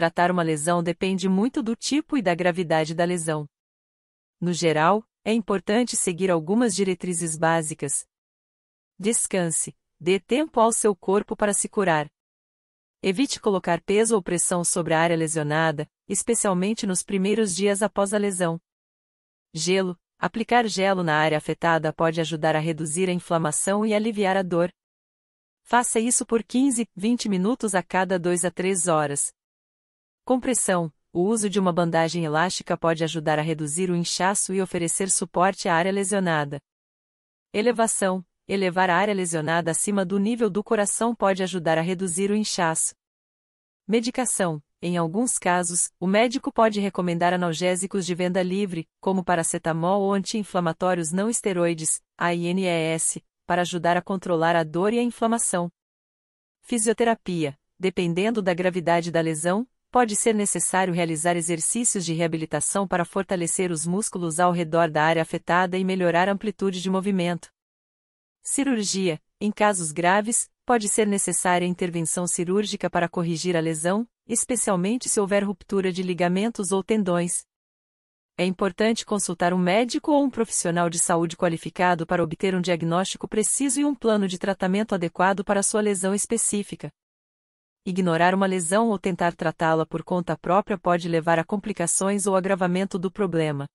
tratar uma lesão depende muito do tipo e da gravidade da lesão. No geral, é importante seguir algumas diretrizes básicas. Descanse. Dê tempo ao seu corpo para se curar. Evite colocar peso ou pressão sobre a área lesionada, especialmente nos primeiros dias após a lesão. Gelo. Aplicar gelo na área afetada pode ajudar a reduzir a inflamação e aliviar a dor. Faça isso por 15, 20 minutos a cada 2 a 3 horas. Compressão: O uso de uma bandagem elástica pode ajudar a reduzir o inchaço e oferecer suporte à área lesionada. Elevação: Elevar a área lesionada acima do nível do coração pode ajudar a reduzir o inchaço. Medicação: Em alguns casos, o médico pode recomendar analgésicos de venda livre, como paracetamol ou anti-inflamatórios não esteroides, ANES, para ajudar a controlar a dor e a inflamação. Fisioterapia: Dependendo da gravidade da lesão, pode ser necessário realizar exercícios de reabilitação para fortalecer os músculos ao redor da área afetada e melhorar a amplitude de movimento. Cirurgia: em casos graves, pode ser necessária intervenção cirúrgica para corrigir a lesão, especialmente se houver ruptura de ligamentos ou tendões. É importante consultar um médico ou um profissional de saúde qualificado para obter um diagnóstico preciso e um plano de tratamento adequado para sua lesão específica. Ignorar uma lesão ou tentar tratá-la por conta própria pode levar a complicações ou agravamento do problema.